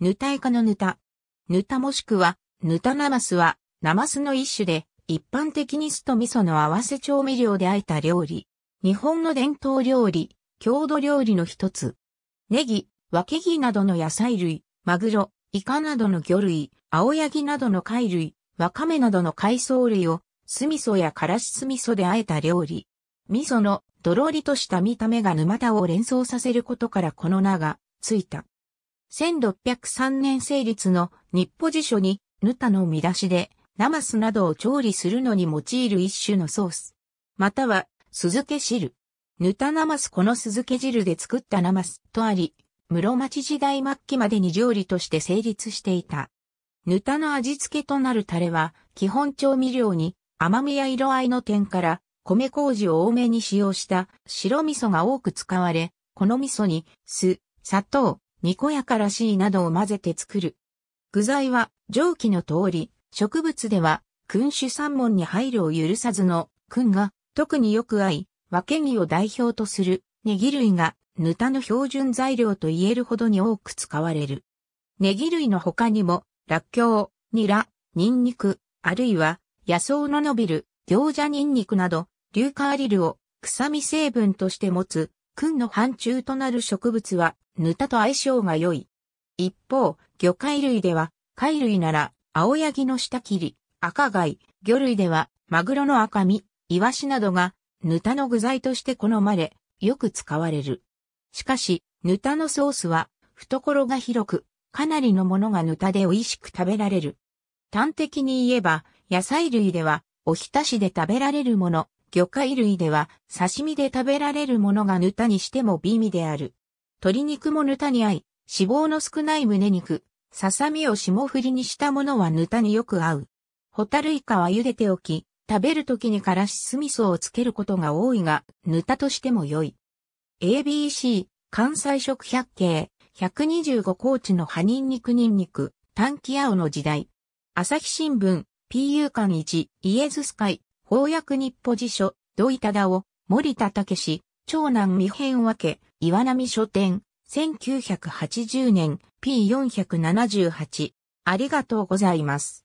ヌタイカのヌタ。ヌタもしくは、ヌタナマスは、ナマスの一種で、一般的に酢と味噌の合わせ調味料で和えた料理。日本の伝統料理、郷土料理の一つ。ネギ、ワケギなどの野菜類、マグロ、イカなどの魚類、青ヤギなどの貝類、ワカメなどの海藻類を、酢味噌やからし酢味噌で和えた料理。味噌の、どろりとした見た目が沼田を連想させることからこの名が、ついた。1603年成立の日歩辞書に、ヌタの見出しで、ナマスなどを調理するのに用いる一種のソース。または、酢漬け汁。ヌタナマスこの酢漬け汁で作ったナマスとあり、室町時代末期までに料理として成立していた。ヌタの味付けとなるタレは、基本調味料に甘みや色合いの点から、米麹を多めに使用した白味噌が多く使われ、この味噌に酢、砂糖、にこやからしいなどを混ぜて作る。具材は上記の通り、植物では君主三門に配慮を許さずの君が特によく合い、分け木を代表とするネギ類がヌタの標準材料と言えるほどに多く使われる。ネギ類の他にも、ラッキョウ、ニラ、ニンニク、あるいは野草の伸びる、餃子ニンニクなど、硫化アリルを臭み成分として持つ君の範疇となる植物は、ヌタと相性が良い。一方、魚介類では、貝類なら、青ヤギの下切り、赤貝、魚類では、マグロの赤身、イワシなどが、ヌタの具材として好まれ、よく使われる。しかし、ヌタのソースは、懐が広く、かなりのものがヌタで美味しく食べられる。端的に言えば、野菜類では、おひたしで食べられるもの、魚介類では刺身で食べられるものがヌタにしても美味である。鶏肉もヌタに合い、脂肪の少ない胸肉、ささみを霜降りにしたものはヌタによく合う。ホタルイカは茹でておき、食べる時にからし酢味噌をつけることが多いが、ヌタとしても良い。ABC、関西食百景、125高知の葉ニンニクニンニク、短期青の時代。朝日新聞、PU 館1、イエズス会、翻訳日報辞書、土井忠夫、森田武史、長男未編分け、岩波書店、1980年 P478。ありがとうございます。